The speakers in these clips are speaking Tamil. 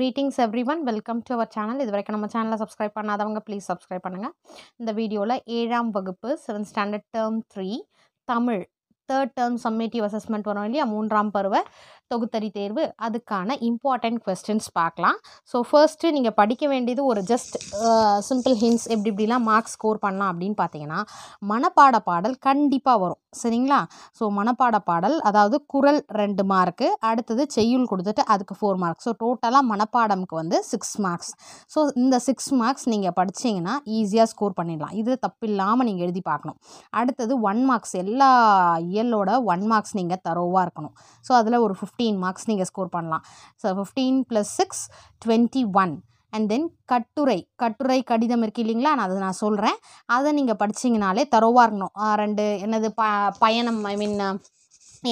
greetings everyone welcome to our channel இது வரைக்கும் நம்ம சேனலை சப்ஸ்கிரைப் பண்ணாதவங்க ப்ளீஸ் சப்ஸ்கிரைப் பண்ணுங்கள் இந்த வீடியோவில் ஏழாம் வகுப்பு seventh standard term three Tamil third term summative assessment வரும் இல்லையா மூன்றாம் பருவ தொகுத்தறி தேர்வு அதுக்கான இம்பார்ட்டண்ட் கொஸ்டின்ஸ் பார்க்கலாம் ஸோ ஃபர்ஸ்ட்டு நீங்கள் படிக்க வேண்டியது ஒரு ஜஸ்ட் சிம்பிள் ஹின்ஸ் எப்படி இப்படிலாம் மார்க்ஸ் ஸ்கோர் பண்ணலாம் அப்படின்னு பார்த்தீங்கன்னா மனப்பாட பாடல் கண்டிப்பாக வரும் சரிங்களா ஸோ மனப்பாட பாடல் அதாவது குரல் ரெண்டு மார்க்கு அடுத்தது செய்யுள் கொடுத்துட்டு அதுக்கு ஃபோர் மார்க்ஸ் ஸோ டோட்டலாக மனப்பாடம்க்கு வந்து சிக்ஸ் மார்க்ஸ் ஸோ இந்த சிக்ஸ் மார்க்ஸ் நீங்கள் படித்தீங்கன்னா ஈஸியாக ஸ்கோர் பண்ணிடலாம் இது தப்பில்லாமல் நீங்கள் எழுதி பார்க்கணும் அடுத்தது ஒன் மார்க்ஸ் எல்லா இயலோட ஒன் மார்க்ஸ் நீங்கள் தரோவாக இருக்கணும் ஸோ அதில் ஒரு ஃபிஃப்டி ஃபிஃப்டீன் மார்க்ஸ் நீங்கள் ஸ்கோர் பண்ணலாம் so fifteen plus six twenty one and then கட்டுரை கட்டுரை கடிதம் இருக்குது இல்லைங்களா நான் அதை நான் சொல்கிறேன் அதை நீங்கள் படிச்சிங்கனாலே தரோவாக இருக்கணும் ரெண்டு என்னது ப பயணம் ஐ மீன்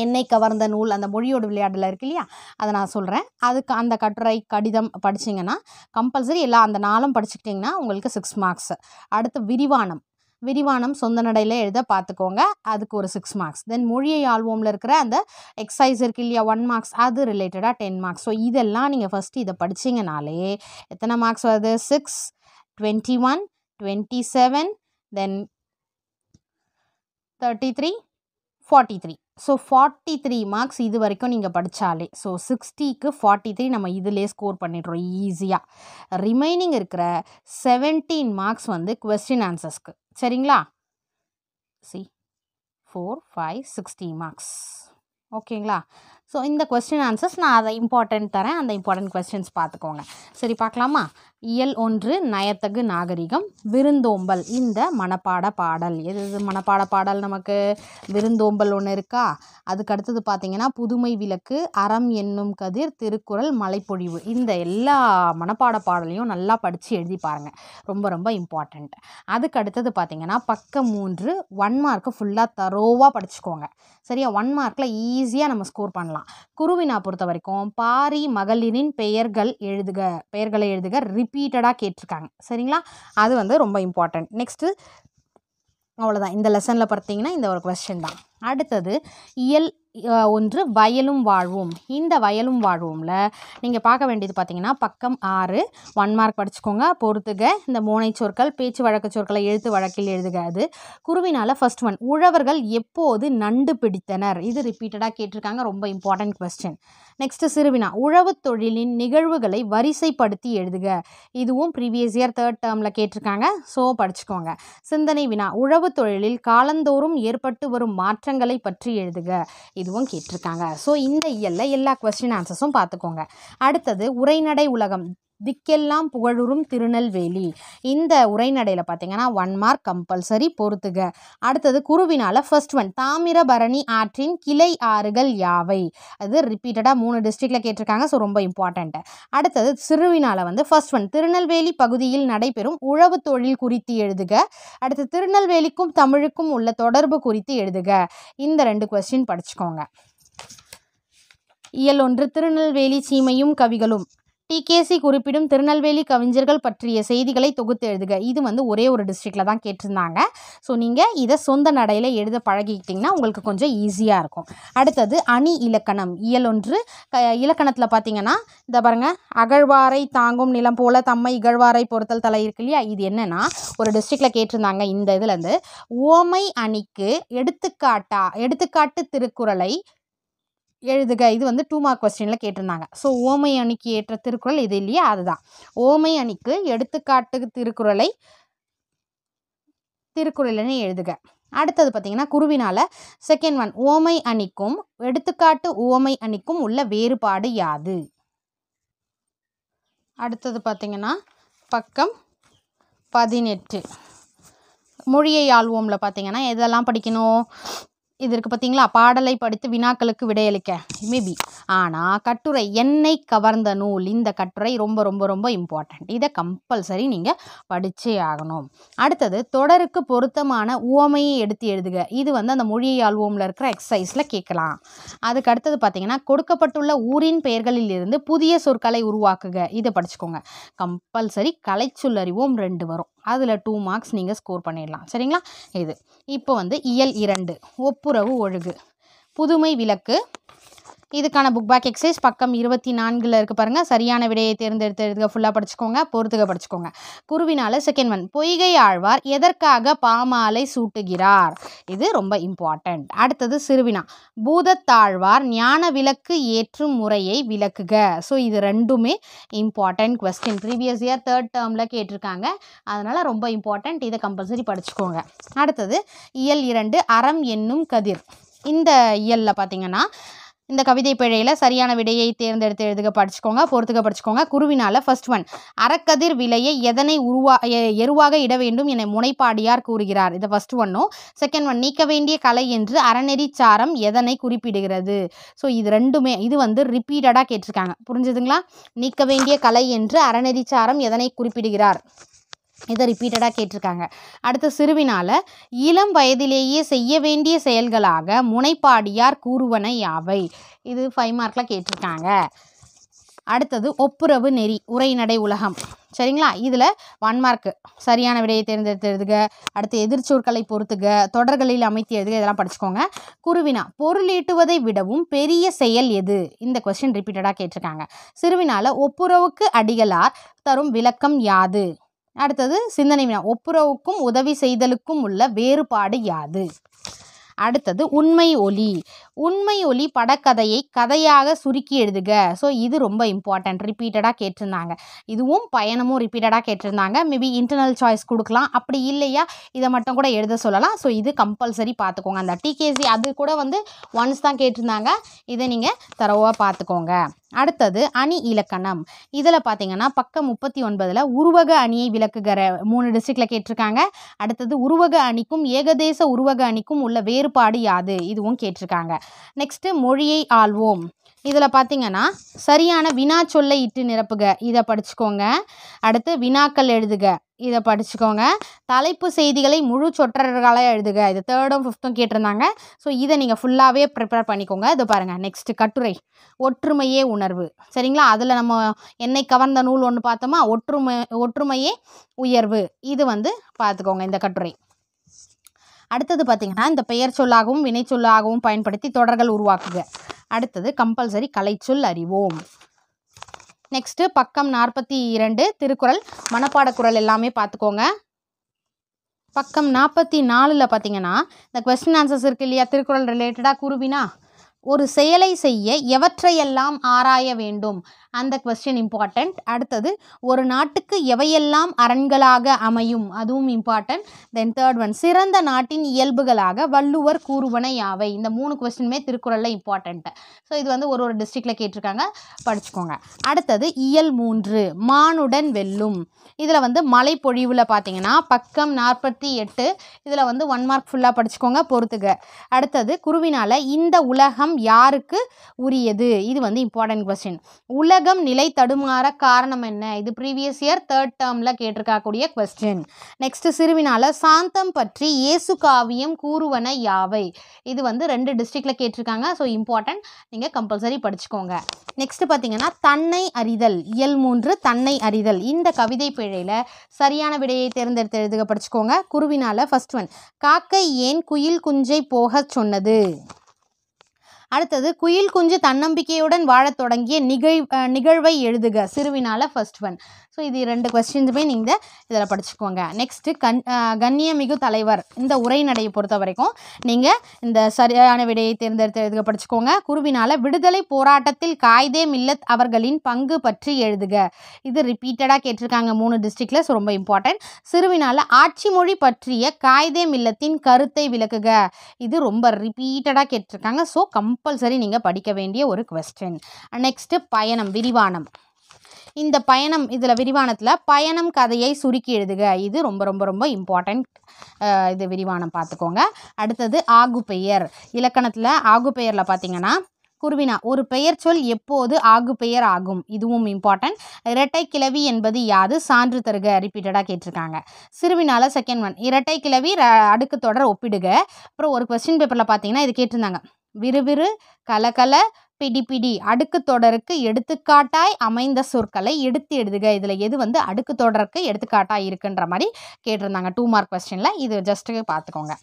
என்னை கவர்ந்த நூல் அந்த மொழியோட விளையாட்டில் இருக்கு இல்லையா அதை நான் சொல்கிறேன் அதுக்கு அந்த கட்டுரை கடிதம் படிச்சிங்கன்னா கம்பல்சரி எல்லாம் அந்த நாளும் படிச்சுக்கிட்டிங்கன்னா உங்களுக்கு சிக்ஸ் மார்க்ஸ் அடுத்து விரிவானம் விரிவானம் சொந்த நடையில் எழுத பார்த்துக்கோங்க அதுக்கு ஒரு சிக்ஸ் மார்க்ஸ் தென் மொழியை ஆல்வோமில் இருக்கிற அந்த எக்ஸசைஸ் இருக்கு இல்லையா ஒன் மார்க்ஸ் அது ரிலேட்டடாக டென் மார்க்ஸ் ஸோ இதெல்லாம் நீங்கள் ஃபஸ்ட்டு இதை படித்தீங்கனாலே எத்தனை மார்க்ஸ் வருது six twenty one twenty seven then thirty three forty three so forty three marks இது வரைக்கும் நீங்கள் படித்தாலே ஸோ சிக்ஸ்டிக்கு ஃபார்ட்டி த்ரீ நம்ம இதிலே ஸ்கோர் பண்ணிடுறோம் ஈஸியாக ரிமைனிங் இருக்கிற செவன்டீன் மார்க்ஸ் வந்து கொஸ்டின் ஆன்சர்ஸ்க்கு சரிங்களா C four five sixty marks ஓகேங்களா ஸோ இந்த கொஸ்டின் ஆன்சர்ஸ் நான் அதை இம்பார்ட்டன்ட் தரேன் அந்த இம்பார்ட்டன்ட் கொஸ்டின்ஸ் பார்த்துக்கோங்க சரி பார்க்கலாமா இயல் ஒன்று நயத்தகு நாகரிகம் விருந்தோம்பல் இந்த மனப்பாட பாடல் எது இது மனப்பாட பாடல் நமக்கு விருந்தோம்பல் ஒன்று இருக்கா அதுக்கு அடுத்தது பார்த்திங்கன்னா புதுமை விளக்கு அறம் என்னும் கதிர் திருக்குறள் மலைப்பொழிவு இந்த எல்லா மனப்பாட பாடலையும் நல்லா படித்து எழுதி பாருங்கள் ரொம்ப ரொம்ப இம்பார்ட்டண்ட் அதுக்கு அடுத்தது பார்த்திங்கன்னா பக்கம் மூன்று ஒன் மார்க்கு ஃபுல்லாக தரோவாக படிச்சுக்கோங்க சரியா ஒன் மார்க்கில் ஈஸியாக நம்ம ஸ்கோர் பண்ணலாம் குருவினா பொறுத்த வரைக்கும் பாரி மகளிரின் பெயர்கள் எழுதுக பெயர்களை எழுதுக ரிப் ரிப்பீட்டடாக கேட்டிருக்காங்க சரிங்களா அது வந்து ரொம்ப இம்பார்ட்டண்ட் நெக்ஸ்ட்டு அவ்வளோதான் இந்த லெசனில் பார்த்தீங்கன்னா இந்த ஒரு கொஸ்டின் தான் அடுத்தது இயல் ஒன்று வயலும் வாழ்வும் இந்த வயலும் வாழ்வோம்ல நீங்கள் பார்க்க வேண்டியது பார்த்தீங்கன்னா பக்கம் ஆறு ஒன் மார்க் படிச்சுக்கோங்க பொறுத்துக இந்த மூனை சொற்கள் பேச்சு வழக்கு சொற்களை எழுத்து வழக்கில் எழுதுக அது குருவினால் ஃபர்ஸ்ட் ஒன் உழவர்கள் எப்போது நண்டு பிடித்தனர் இது ரிப்பீட்டடாக கேட்டிருக்காங்க ரொம்ப இம்பார்ட்டன்ட் கொஸ்டின் நெக்ஸ்ட்டு சிறுவினா உழவு தொழிலின் நிகழ்வுகளை வரிசைப்படுத்தி எழுதுக இதுவும் ப்ரீவியஸ் இயர் தேர்ட் டேர்மில் கேட்டிருக்காங்க ஸோ படிச்சுக்கோங்க சிந்தனை வினா உழவு தொழிலில் காலந்தோறும் ஏற்பட்டு வரும் மாற்றங்களை பற்றி எழுதுக இது இதுவும் கேட்டிருக்காங்க ஸோ இந்த இயலில் எல்லா கொஸ்டின் ஆன்சர்ஸும் பார்த்துக்கோங்க அடுத்தது உரைநடை உலகம் திக்கெல்லாம் புகழுறும் திருநெல்வேலி இந்த உரைநடையில் பார்த்தீங்கன்னா ஒன் மார்க் கம்பல்சரி பொறுத்துக அடுத்தது குருவினால் ஃபர்ஸ்ட் ஒன் தாமிரபரணி ஆற்றின் கிளை ஆறுகள் யாவை அது ரிப்பீட்டடாக மூணு டிஸ்ட்ரிக்டில் கேட்டிருக்காங்க ஸோ ரொம்ப இம்பார்ட்டண்ட்டு அடுத்தது சிறுவினால் வந்து ஃபர்ஸ்ட் ஒன் திருநெல்வேலி பகுதியில் நடைபெறும் உழவு தொழில் குறித்து எழுதுக அடுத்து திருநெல்வேலிக்கும் தமிழுக்கும் உள்ள தொடர்பு குறித்து எழுதுக இந்த ரெண்டு கொஸ்டின் படிச்சுக்கோங்க இயல் ஒன்று திருநெல்வேலி சீமையும் கவிகளும் டிகேசி குறிப்பிடும் திருநெல்வேலி கவிஞர்கள் பற்றிய செய்திகளை தொகுத்து எழுதுக இது வந்து ஒரே ஒரு டிஸ்ட்ரிக்டில் தான் கேட்டிருந்தாங்க ஸோ நீங்கள் இதை சொந்த நடையில் எழுத பழகிக்கிட்டிங்கன்னா உங்களுக்கு கொஞ்சம் ஈஸியாக இருக்கும் அடுத்தது அணி இலக்கணம் இயலொன்று க இலக்கணத்தில் பார்த்தீங்கன்னா இந்த பாருங்கள் அகழ்வாரை தாங்கும் நிலம் போல தம்மை இகழ்வாரை பொறுத்தல் தலை இருக்கு இல்லையா இது என்னென்னா ஒரு டிஸ்ட்ரிக்டில் கேட்டிருந்தாங்க இந்த இதுலேருந்து ஓமை அணிக்கு எடுத்துக்காட்டா எடுத்துக்காட்டு திருக்குறளை எழுதுக இது வந்து டூ மார்க் கொஸ்டினில் கேட்டிருந்தாங்க ஸோ ஓமை அணிக்கு ஏற்ற திருக்குறள் இது இல்லையா அதுதான் ஓமை அணிக்கு எடுத்துக்காட்டு திருக்குறளை திருக்குறள்னு எழுதுக அடுத்தது பார்த்திங்கன்னா குருவினால் செகண்ட் ஒன் ஓமை அணிக்கும் எடுத்துக்காட்டு ஓமை அணிக்கும் உள்ள வேறுபாடு யாது அடுத்தது பார்த்திங்கன்னா பக்கம் பதினெட்டு மொழியை ஆழ்வோம்ல பார்த்திங்கன்னா எதெல்லாம் படிக்கணும் இது இருக்குது பார்த்தீங்களா பாடலை படித்து வினாக்களுக்கு விடையளிக்க மேபி ஆனால் கட்டுரை என்னை கவர்ந்த நூல் இந்த கட்டுரை ரொம்ப ரொம்ப ரொம்ப இம்பார்ட்டண்ட் இதை கம்பல்சரி நீங்கள் படித்தே ஆகணும் அடுத்தது தொடருக்கு பொருத்தமான உவமையை எடுத்து எழுதுக இது வந்து அந்த மொழியை ஆழ்வோமில் இருக்கிற எக்ஸசைஸில் கேட்கலாம் அதுக்கு அடுத்தது பார்த்தீங்கன்னா கொடுக்கப்பட்டுள்ள ஊரின் பெயர்களில் இருந்து புதிய சொற்களை உருவாக்குக இதை படிச்சுக்கோங்க கம்பல்சரி கலைச்சொல்லறிவோம் ரெண்டு வரும் அதில் டூ மார்க்ஸ் நீங்கள் ஸ்கோர் பண்ணிடலாம் சரிங்களா இது இப்போ வந்து இயல் இரண்டு ஒப்புரவு ஒழுகு புதுமை விளக்கு இதுக்கான புக் பேக் எக்ஸசைஸ் பக்கம் இருபத்தி நான்கில் இருக்குது பாருங்கள் சரியான விடையை தேர்ந்தெடுத்து எழுதுக ஃபுல்லாக படிச்சுக்கோங்க பொறுத்துக்க படிச்சுக்கோங்க குருவினால செகண்ட் ஒன் பொய்கை ஆழ்வார் எதற்காக பாமாலை சூட்டுகிறார் இது ரொம்ப இம்பார்ட்டண்ட் அடுத்தது சிறுவினா பூதத்தாழ்வார் ஞான விளக்கு ஏற்றும் முறையை விளக்குக ஸோ இது ரெண்டுமே important question previous year third டேர்மில் கேட்டிருக்காங்க அதனால் ரொம்ப இம்பார்ட்டண்ட் இதை கம்பல்சரி படிச்சுக்கோங்க அடுத்தது இயல் இரண்டு அறம் என்னும் கதிர் இந்த இயலில் பார்த்திங்கன்னா இந்த கவிதை பிழையில் சரியான விடையை தேர்ந்தெடுத்து எழுதுக படிச்சுக்கோங்க பொறுத்துக்க படிச்சுக்கோங்க குருவினால் ஃபர்ஸ்ட் ஒன் அறக்கதிர் விலையை எதனை உருவா எருவாக இட வேண்டும் என முனைப்பாடியார் கூறுகிறார் இது ஃபர்ஸ்ட் ஒன்னும் செகண்ட் ஒன் நீக்க வேண்டிய கலை என்று அறநெறி சாரம் எதனை குறிப்பிடுகிறது ஸோ இது ரெண்டுமே இது வந்து ரிப்பீட்டடாக கேட்டிருக்காங்க புரிஞ்சுதுங்களா நீக்க வேண்டிய கலை என்று அறநெறி சாரம் எதனை குறிப்பிடுகிறார் இதை ரிப்பீட்டடாக கேட்டிருக்காங்க அடுத்த சிறுவினால் இளம் வயதிலேயே செய்ய வேண்டிய செயல்களாக முனைப்பாடியார் கூறுவன யாவை இது ஃபைவ் மார்க்கில் கேட்டிருக்காங்க அடுத்தது ஒப்புரவு நெறி உரைநடை உலகம் சரிங்களா இதில் ஒன் மார்க்கு சரியான விடையை தேர்ந்தெடுத்துடுதுக அடுத்து எதிர்ச்சொற்களை பொறுத்துக தொடர்களில் அமைத்து எழுதுக இதெல்லாம் படிச்சுக்கோங்க குருவினா பொருளீட்டுவதை விடவும் பெரிய செயல் எது இந்த கொஸ்டின் ரிப்பீட்டடாக கேட்டிருக்காங்க சிறுவினால் ஒப்புரவுக்கு அடிகளார் தரும் விளக்கம் யாது அடுத்தது சிந்தனை வினா ஒப்புரவுக்கும் உதவி செய்தலுக்கும் உள்ள வேறுபாடு யாது அடுத்தது உண்மை ஒலி உண்மை ஒலி படக்கதையை கதையாக சுருக்கி எழுதுக ஸோ இது ரொம்ப இம்பார்ட்டன்ட் ரிப்பீட்டடாக கேட்டிருந்தாங்க இதுவும் பயணமும் ரிப்பீட்டடாக கேட்டிருந்தாங்க மேபி இன்டர்னல் சாய்ஸ் கொடுக்கலாம் அப்படி இல்லையா இதை மட்டும் கூட எழுத சொல்லலாம் ஸோ இது கம்பல்சரி பார்த்துக்கோங்க அந்த டிகேசி அது கூட வந்து ஒன்ஸ் தான் கேட்டிருந்தாங்க இதை நீங்கள் தரவாக பார்த்துக்கோங்க அடுத்தது அணி இலக்கணம் இதில் பார்த்தீங்கன்னா பக்கம் முப்பத்தி ஒன்பதில் உருவக அணியை விளக்குகிற மூணு டிஸ்ட்ரிக்டில் கேட்டிருக்காங்க அடுத்தது உருவக அணிக்கும் ஏகதேச உருவக அணிக்கும் உள்ள வேறுபாடு யாது இதுவும் கேட்டிருக்காங்க நெக்ஸ்ட்டு மொழியை ஆள்வோம் இதில் பார்த்தீங்கன்னா சரியான வினா சொல்லை இட்டு நிரப்புக இதை படிச்சுக்கோங்க அடுத்து வினாக்கள் எழுதுக இதை படிச்சுக்கோங்க தலைப்பு செய்திகளை முழு சொற்றர்களாக எழுதுக இது தேர்டும் ஃபிஃப்த்தும் கேட்டிருந்தாங்க ஸோ இதை நீங்கள் ஃபுல்லாகவே ப்ரிப்பேர் பண்ணிக்கோங்க இது பாருங்கள் நெக்ஸ்ட்டு கட்டுரை ஒற்றுமையே உணர்வு சரிங்களா அதில் நம்ம என்னை கவர்ந்த நூல் ஒன்று பார்த்தோமா ஒற்றுமை ஒற்றுமையே உயர்வு இது வந்து பார்த்துக்கோங்க இந்த கட்டுரை அடுத்தது பார்த்திங்கன்னா இந்த பெயர் சொல்லாகவும் வினை சொல்லாகவும் பயன்படுத்தி தொடர்கள் உருவாக்குக அடுத்தது கம்பல்சரி கலைச்சொல் அறிவோம் நெக்ஸ்ட்டு பக்கம் நாற்பத்தி இரண்டு திருக்குறள் மனப்பாட குரல் எல்லாமே பார்த்துக்கோங்க பக்கம் நாற்பத்தி நாலில் பார்த்தீங்கன்னா இந்த கொஸ்டின் ஆன்சர்ஸ் இருக்குது இல்லையா திருக்குறள் ரிலேட்டடாக குருவினா ஒரு செயலை செய்ய எவற்றையெல்லாம் ஆராய வேண்டும் அந்த கொஸ்டின் இம்பார்ட்டண்ட் அடுத்தது ஒரு நாட்டுக்கு எவையெல்லாம் அரண்களாக அமையும் அதுவும் இம்பார்ட்டன்ட் தென் தேர்ட் ஒன் சிறந்த நாட்டின் இயல்புகளாக வள்ளுவர் கூறுவன யாவை இந்த மூணு கொஸ்டினுமே திருக்குறளில் இம்பார்ட்டண்ட்டு ஸோ இது வந்து ஒரு ஒரு டிஸ்ட்ரிக்டில் கேட்டிருக்காங்க படிச்சுக்கோங்க அடுத்தது இயல் மூன்று மானுடன் வெல்லும் இதில் வந்து மலை பொழிவில் பார்த்தீங்கன்னா பக்கம் நாற்பத்தி எட்டு இதில் வந்து ஒன் மார்க் ஃபுல்லாக படிச்சுக்கோங்க பொறுத்துக அடுத்தது குருவினால் இந்த உலகம் உலகம் யாருக்கு உரியது இது வந்து இம்பார்ட்டன்ட் கொஸ்டின் உலகம் நிலை தடுமாற காரணம் என்ன இது ப்ரீவியஸ் இயர் தேர்ட் டேர்மில் கேட்டிருக்கக்கூடிய கொஸ்டின் நெக்ஸ்ட் சிறுவினால சாந்தம் பற்றி இயேசு காவியம் கூறுவன யாவை இது வந்து ரெண்டு டிஸ்ட்ரிக்டில் கேட்டிருக்காங்க ஸோ இம்பார்ட்டன்ட் நீங்கள் கம்பல்சரி படிச்சுக்கோங்க நெக்ஸ்ட் பார்த்தீங்கன்னா தன்னை அறிதல் இயல் மூன்று தன்னை அறிதல் இந்த கவிதை பிழையில் சரியான விடையை தேர்ந்தெடுத்து எழுதுக படிச்சுக்கோங்க குருவினால் ஃபஸ்ட் ஒன் காக்கை ஏன் குயில் குஞ்சை போகச் சொன்னது அடுத்தது குயில் குஞ்சு தன்னம்பிக்கையுடன் வாழத் தொடங்கிய நிகழ் நிகழ்வை எழுதுக சிறுவினால ஃபர்ஸ்ட் ஒன் ஸோ இது ரெண்டு கொஸ்டின்ஸுமே நீங்கள் இதில் படிச்சுக்கோங்க நெக்ஸ்ட்டு கண் கண்ணியமிகு தலைவர் இந்த உரைநடையை பொறுத்த வரைக்கும் நீங்கள் இந்த சரியான விடையை தேர்ந்தெடுத்து படிச்சுக்கோங்க குருவினால் விடுதலை போராட்டத்தில் காய்தே மில்லத் அவர்களின் பங்கு பற்றி எழுதுக இது ரிப்பீட்டடாக கேட்டிருக்காங்க மூணு டிஸ்ட்ரிக்டில் ஸோ ரொம்ப இம்பார்ட்டன்ட் சிறுவினால் ஆட்சி மொழி பற்றிய காய்தே மில்லத்தின் கருத்தை விளக்குக இது ரொம்ப ரிப்பீட்டடாக கேட்டிருக்காங்க ஸோ கம்பல்சரி நீங்கள் படிக்க வேண்டிய ஒரு கொஸ்டின் நெக்ஸ்ட்டு பயணம் விரிவானம் இந்த பயணம் இதில் விரிவானத்தில் பயணம் கதையை சுருக்கி எழுதுக இது ரொம்ப ரொம்ப ரொம்ப இம்பார்ட்டண்ட் இது விரிவானம் பார்த்துக்கோங்க அடுத்தது ஆகு பெயர் இலக்கணத்தில் ஆகு பெயரில் பார்த்தீங்கன்னா குருவினா ஒரு பெயர் சொல் எப்போது ஆகு பெயர் ஆகும் இதுவும் இம்பார்ட்டன்ட் இரட்டை கிளவி என்பது யாது சான்று தருக ரிப்பீட்டடாக கேட்டிருக்காங்க சிறுவினால செகண்ட் ஒன் இரட்டை கிளவி அடுக்கு தொடர் ஒப்பிடுக அப்புறம் ஒரு கொஸ்டின் பேப்பரில் பார்த்தீங்கன்னா இது கேட்டிருந்தாங்க விறுவிறு கலகல பிடிபிடி அடுக்கு தொடருக்கு எடுத்துக்காட்டாய் அமைந்த சொற்களை எடுத்து எழுதுக இதில் எது வந்து அடுக்கு தொடருக்கு எடுத்துக்காட்டாக இருக்குன்ற மாதிரி கேட்டிருந்தாங்க டூ மார்க் கொஸ்டினில் இது ஜஸ்ட்டு பார்த்துக்கோங்க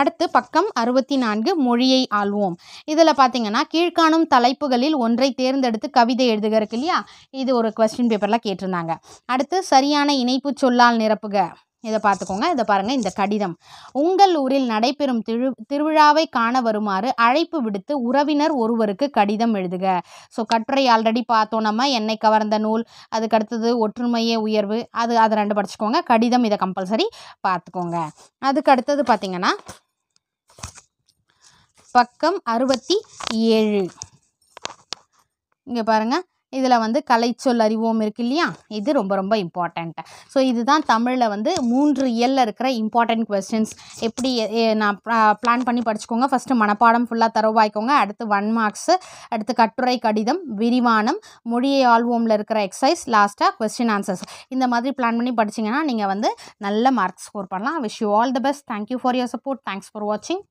அடுத்து பக்கம் அறுபத்தி நான்கு மொழியை ஆள்வோம் இதில் பார்த்தீங்கன்னா கீழ்காணும் தலைப்புகளில் ஒன்றை தேர்ந்தெடுத்து கவிதை எழுதுக இருக்கு இல்லையா இது ஒரு கொஸ்டின் பேப்பரில் கேட்டிருந்தாங்க அடுத்து சரியான இணைப்பு சொல்லால் நிரப்புக இதை பார்த்துக்கோங்க இதை பாருங்கள் இந்த கடிதம் உங்கள் ஊரில் நடைபெறும் திரு திருவிழாவை காண வருமாறு அழைப்பு விடுத்து உறவினர் ஒருவருக்கு கடிதம் எழுதுக ஸோ கட்டுரை ஆல்ரெடி பார்த்தோம் நம்ம என்னை கவர்ந்த நூல் அதுக்கடுத்தது ஒற்றுமையே உயர்வு அது அதை ரெண்டு படிச்சுக்கோங்க கடிதம் இதை கம்பல்சரி பார்த்துக்கோங்க அதுக்கு அடுத்தது பார்த்திங்கன்னா பக்கம் அறுபத்தி ஏழு இங்கே பாருங்கள் இதில் வந்து கலைச்சொல் அறிவோம் இருக்கு இல்லையா இது ரொம்ப ரொம்ப இம்பார்ட்டண்ட்டு ஸோ இதுதான் தமிழில் வந்து மூன்று இயலில் இருக்கிற இம்பார்ட்டண்ட் கொஸ்டின்ஸ் எப்படி நான் பிளான் பண்ணி படிச்சுக்கோங்க ஃபஸ்ட்டு மனப்பாடம் ஃபுல்லாக தரவாய்க்கோங்க அடுத்து ஒன் மார்க்ஸு அடுத்து கட்டுரை கடிதம் விரிவானம் மொழியை ஆழ்வோமில் இருக்கிற எக்ஸசைஸ் லாஸ்ட்டாக கொஸ்டின் ஆன்சர்ஸ் இந்த மாதிரி பிளான் பண்ணி படிச்சிங்கன்னா நீங்கள் வந்து நல்ல மார்க் ஸ்கோர் பண்ணலாம் wish you all the best thank you for your support thanks for வாட்சிங்